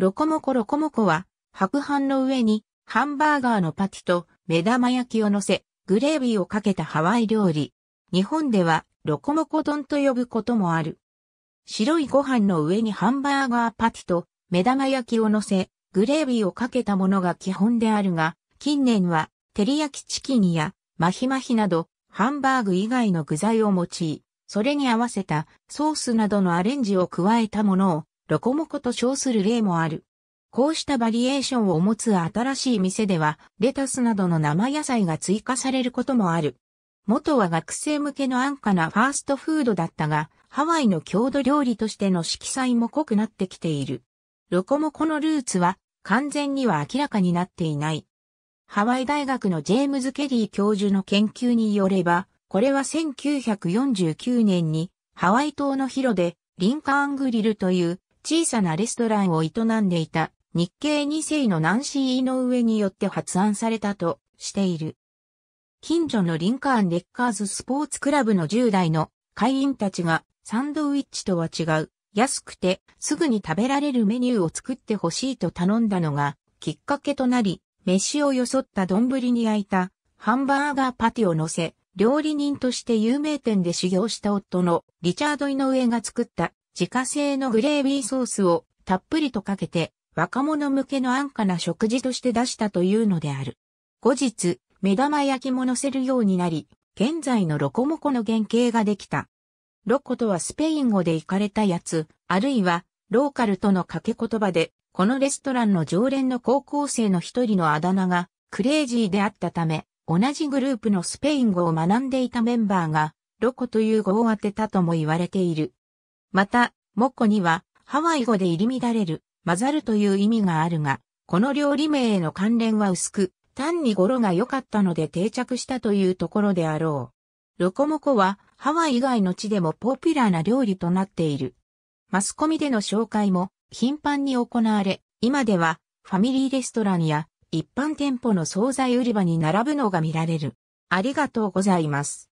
ロコモコロコモコは、白飯の上に、ハンバーガーのパティと目玉焼きを乗せ、グレービーをかけたハワイ料理。日本では、ロコモコ丼と呼ぶこともある。白いご飯の上にハンバーガーパティと目玉焼きを乗せ、グレービーをかけたものが基本であるが、近年は、照り焼きチキンや、マヒマヒなど、ハンバーグ以外の具材を用い、それに合わせたソースなどのアレンジを加えたものを、ロコモコと称する例もある。こうしたバリエーションを持つ新しい店では、レタスなどの生野菜が追加されることもある。元は学生向けの安価なファーストフードだったが、ハワイの郷土料理としての色彩も濃くなってきている。ロコモコのルーツは完全には明らかになっていない。ハワイ大学のジェームズ・ケリー教授の研究によれば、これは1949年にハワイ島のヒロでリンカーングリルという小さなレストランを営んでいた日系2世のナンシー・イノウエによって発案されたとしている。近所のリンカーン・レッカーズスポーツクラブの10代の会員たちがサンドウィッチとは違う安くてすぐに食べられるメニューを作ってほしいと頼んだのがきっかけとなり、飯をよそった丼に焼いたハンバーガーパティを乗せ、料理人として有名店で修行した夫のリチャード・イノウエが作った自家製のグレービーソースをたっぷりとかけて若者向けの安価な食事として出したというのである。後日、目玉焼きも乗せるようになり、現在のロコモコの原型ができた。ロコとはスペイン語で行かれたやつ、あるいはローカルとの掛け言葉で、このレストランの常連の高校生の一人のあだ名がクレイジーであったため、同じグループのスペイン語を学んでいたメンバーが、ロコという語を当てたとも言われている。また、モコには、ハワイ語で入り乱れる、混ざるという意味があるが、この料理名への関連は薄く、単に語呂が良かったので定着したというところであろう。ロコモコは、ハワイ以外の地でもポピュラーな料理となっている。マスコミでの紹介も頻繁に行われ、今ではファミリーレストランや一般店舗の惣菜売り場に並ぶのが見られる。ありがとうございます。